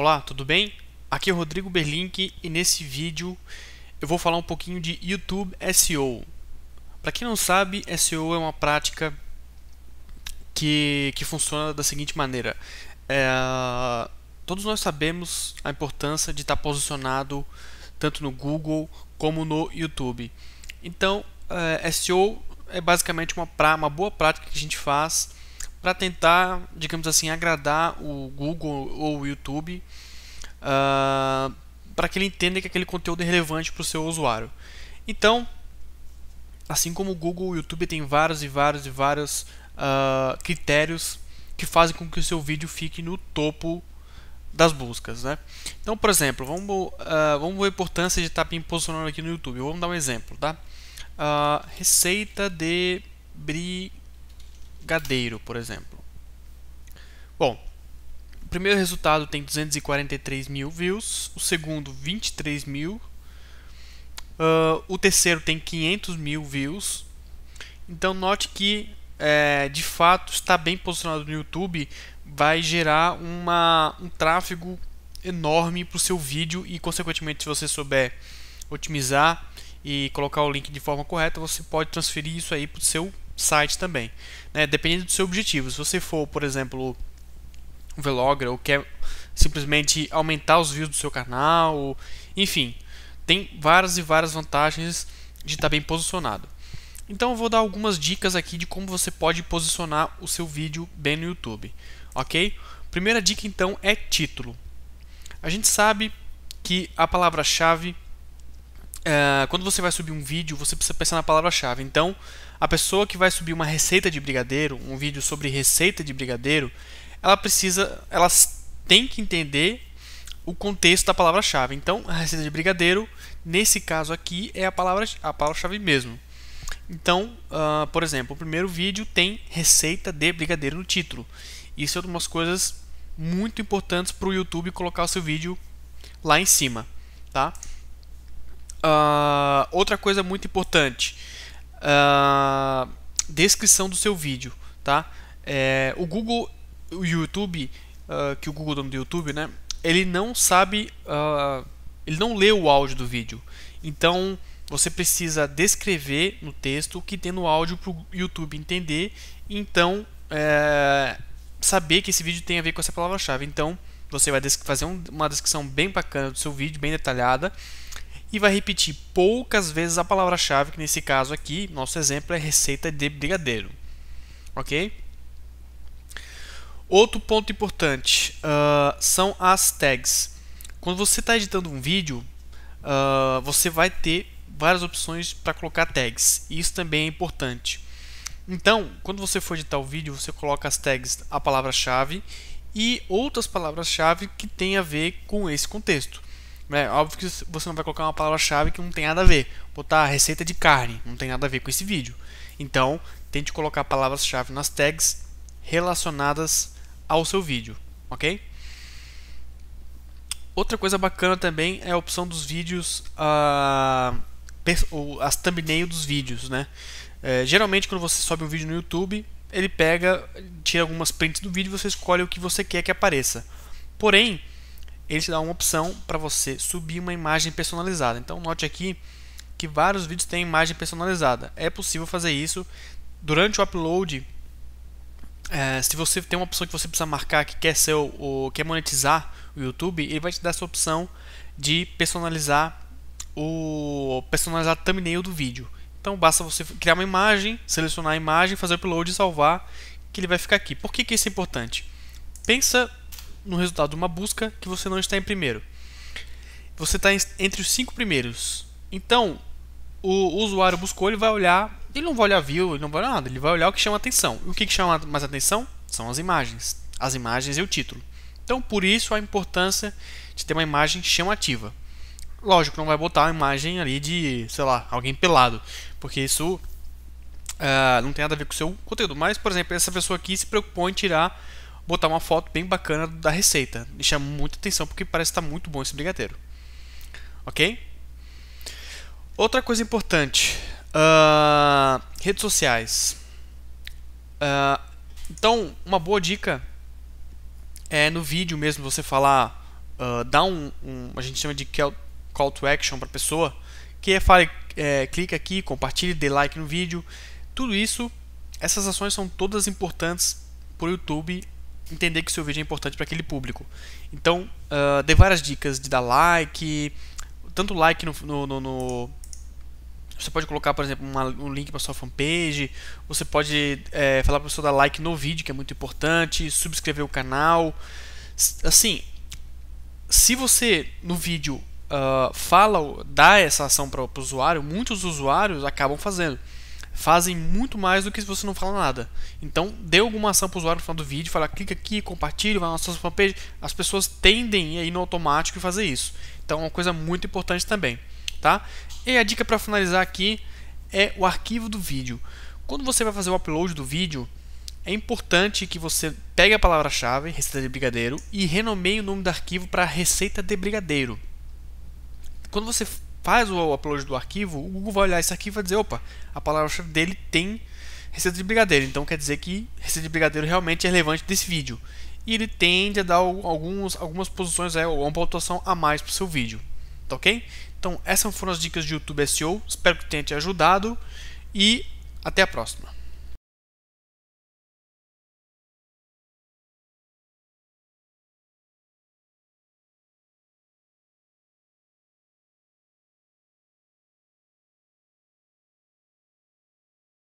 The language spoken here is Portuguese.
Olá, tudo bem? Aqui é o Rodrigo Berlink e nesse vídeo eu vou falar um pouquinho de YouTube SEO. Para quem não sabe, SEO é uma prática que, que funciona da seguinte maneira: é, todos nós sabemos a importância de estar posicionado tanto no Google como no YouTube. Então, é, SEO é basicamente uma, pra, uma boa prática que a gente faz para tentar, digamos assim, agradar o Google ou o YouTube uh, ah, para que ele entenda que aquele conteúdo é relevante para o seu usuário. Então, assim como o Google, o YouTube tem vários e vários e vários uh, critérios que fazem com que o seu vídeo fique no topo das buscas, né? Então, por exemplo, vamos, uh, vamos ver a importância de estar bem posicionado aqui no YouTube. Vamos dar um exemplo, tá? Uh, receita de brie Gadeiro, por exemplo. Bom, o primeiro resultado tem 243 mil views, o segundo 23 mil, uh, o terceiro tem 500 mil views. Então note que é, de fato está bem posicionado no YouTube, vai gerar uma, um tráfego enorme para o seu vídeo e consequentemente se você souber otimizar e colocar o link de forma correta, você pode transferir isso aí para o seu site também. Né? Dependendo do seu objetivo. Se você for, por exemplo, um vlogger ou quer simplesmente aumentar os views do seu canal, ou, enfim, tem várias e várias vantagens de estar bem posicionado. Então eu vou dar algumas dicas aqui de como você pode posicionar o seu vídeo bem no YouTube, ok? Primeira dica então é título. A gente sabe que a palavra-chave uh, quando você vai subir um vídeo, você precisa pensar na palavra-chave. Então, a pessoa que vai subir uma receita de brigadeiro, um vídeo sobre receita de brigadeiro, ela precisa, ela tem que entender o contexto da palavra-chave. Então, a receita de brigadeiro, nesse caso aqui, é a palavra a palavra-chave mesmo. Então, uh, por exemplo, o primeiro vídeo tem receita de brigadeiro no título. Isso é umas coisas muito importantes para o YouTube colocar o seu vídeo lá em cima, tá? Ah, outra coisa muito importante: uh, descrição do seu vídeo, tá? É, o Google, o YouTube, uh, que o Google é o nome do YouTube, né? Ele não sabe, ele não lê o áudio do vídeo. Então você precisa descrever no texto o que tem no áudio para o YouTube entender. Então é, saber que esse vídeo tem a ver com essa palavra-chave. Então você vai fazer um, uma descrição bem bacana do seu vídeo, bem detalhada e vai repetir poucas vezes a palavra-chave, que nesse caso aqui, nosso exemplo é receita de brigadeiro. Ok? Outro ponto importante uh, são as tags. Quando você está editando um vídeo, uh, você vai ter várias opções para colocar tags. Isso também é importante. Então, quando você for editar o vídeo, você coloca as tags, a palavra-chave e outras palavras-chave que tem a ver com esse contexto. É, óbvio que você não vai colocar uma palavra-chave que não tem nada a ver. Botar receita de carne, não tem nada a ver com esse vídeo. Então, tente colocar palavras-chave nas tags relacionadas ao seu vídeo, ok? Outra coisa bacana também é a opção dos vídeos, uh, as thumbnails dos vídeos, né? É, geralmente quando você sobe um vídeo no YouTube, ele pega, tira algumas prints do vídeo e você escolhe o que você quer que apareça. Porém, ele te dá uma opção para você subir uma imagem personalizada. Então note aqui que vários vídeos têm imagem personalizada. É possível fazer isso durante o upload. É, se você tem uma opção que você precisa marcar que quer ser o, quer monetizar o YouTube, ele vai te dar essa opção de personalizar o personalizar o thumbnail do vídeo. Então basta você criar uma imagem, selecionar a imagem, fazer o upload e salvar, que ele vai ficar aqui. Por que, que isso é importante? Pensa no resultado de uma busca que você não está em primeiro. Você está entre os cinco primeiros. Então, o usuário buscou, ele vai olhar, ele não vai olhar view, ele não vai olhar nada, ele vai olhar o que chama atenção. E o que chama mais atenção são as imagens, as imagens e o título. Então, por isso a importância de ter uma imagem chamativa. Lógico, não vai botar uma imagem ali de, sei lá, alguém pelado, porque isso uh, não tem nada a ver com o seu conteúdo. Mas, por exemplo, essa pessoa aqui se preocupou em tirar botar uma foto bem bacana da receita. E chama muita atenção porque parece estar tá muito bom esse brigadeiro. Ok? Outra coisa importante: uh, redes sociais. Uh, então, uma boa dica é no vídeo mesmo você falar, uh, dá um, um, a gente chama de call to action para a pessoa, que é, fale, é, clica aqui, compartilhe, dê like no vídeo. Tudo isso, essas ações são todas importantes para o YouTube entender que o seu vídeo é importante para aquele público. Então, uh, ah, dei várias dicas de dar like, tanto like no, no, no, no você pode colocar, por exemplo, uma, um link para sua fanpage. Você pode é, falar para a pessoa dar like no vídeo, que é muito importante. Subscrever o canal. Assim, se você no vídeo uh, fala, dá essa ação para o usuário, muitos usuários acabam fazendo fazem muito mais do que se você não fala nada. Então, dê alguma ação para o usuário no final do vídeo, fala clica aqui, compartilha, vai na nossa fanpage. As pessoas tendem a ir no automático e fazer isso. Então, é uma coisa muito importante também. Tá? E a dica para finalizar aqui é o arquivo do vídeo. Quando você vai fazer o upload do vídeo, é importante que você pegue a palavra-chave receita de brigadeiro e renomeie o nome do arquivo para receita de brigadeiro. Quando você faz o upload do arquivo, o Google vai olhar esse arquivo e vai dizer, opa, a palavra-chave dele tem receita de brigadeiro, então quer dizer que receita de brigadeiro realmente é relevante desse vídeo. E ele tende a dar alguns, algumas posições é, ou uma pontuação a mais para o seu vídeo. Tá ok? Então essas foram as dicas de YouTube SEO, espero que tenha te ajudado e até a próxima.